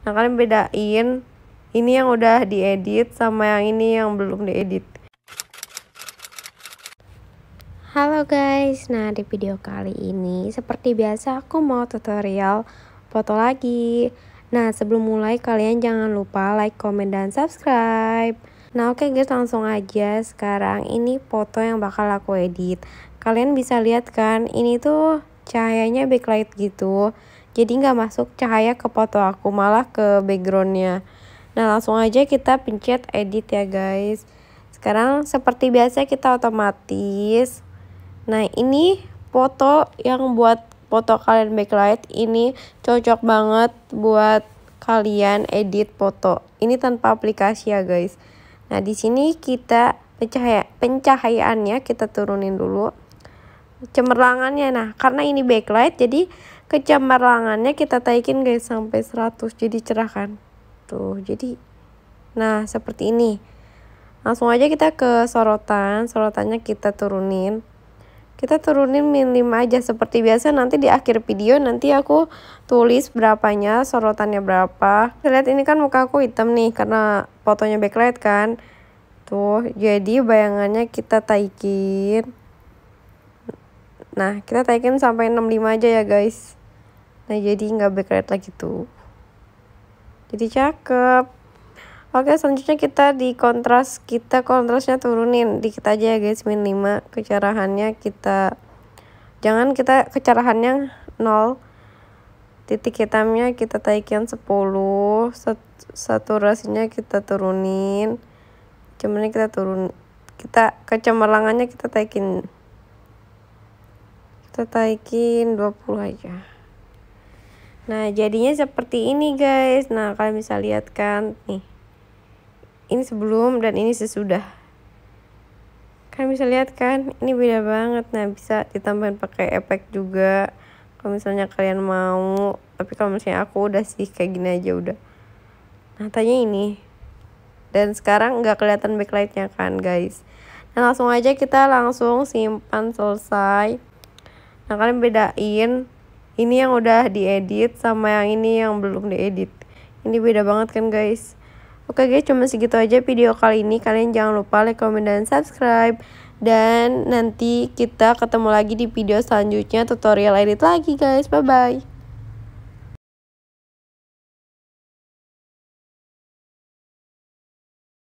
Nah kalian bedain ini yang udah diedit sama yang ini yang belum diedit. Halo guys, nah di video kali ini seperti biasa aku mau tutorial foto lagi. Nah sebelum mulai kalian jangan lupa like, komen, dan subscribe. Nah oke okay guys langsung aja sekarang ini foto yang bakal aku edit. Kalian bisa lihat kan ini tuh cahayanya backlight gitu jadi nggak masuk cahaya ke foto aku malah ke backgroundnya nah langsung aja kita pencet edit ya guys sekarang seperti biasa kita otomatis nah ini foto yang buat foto kalian backlight ini cocok banget buat kalian edit foto ini tanpa aplikasi ya guys nah di sini kita pencahaya pencahayaannya kita turunin dulu cemerlangannya nah karena ini backlight jadi kecemerlangannya kita taikin guys sampai 100 jadi cerah kan tuh jadi nah seperti ini langsung aja kita ke sorotan sorotannya kita turunin kita turunin min 5 aja seperti biasa nanti di akhir video nanti aku tulis berapanya sorotannya berapa lihat ini kan muka aku hitam nih karena fotonya backlight kan tuh jadi bayangannya kita taikin nah kita taikin sampai 65 aja ya guys nah jadi nggak backlight lagi tuh jadi cakep oke selanjutnya kita di kontras kita kontrasnya turunin dikit aja ya guys min 5 kecerahannya kita jangan kita kecerahannya nol titik hitamnya kita taikin 10 satu saturasinya kita turunin cuman kita turun kita kecemerlangannya kita taikin kita taikin 20 aja Nah, jadinya seperti ini guys. Nah, kalian bisa lihat kan nih. Ini sebelum dan ini sesudah. Kalian bisa lihat kan, ini beda banget. Nah, bisa ditambahin pakai efek juga. Kalau misalnya kalian mau, tapi kalau misalnya aku udah sih kayak gini aja udah. Nah, tanya ini. Dan sekarang nggak kelihatan backlightnya kan, guys. Nah, langsung aja kita langsung simpan selesai. Nah, kalian bedain ini yang udah diedit sama yang ini yang belum diedit ini beda banget kan guys Oke guys, cuma segitu aja video kali ini. Kalian jangan lupa like, comment, dan subscribe. Dan nanti kita ketemu lagi di video selanjutnya tutorial edit lagi guys. Bye-bye.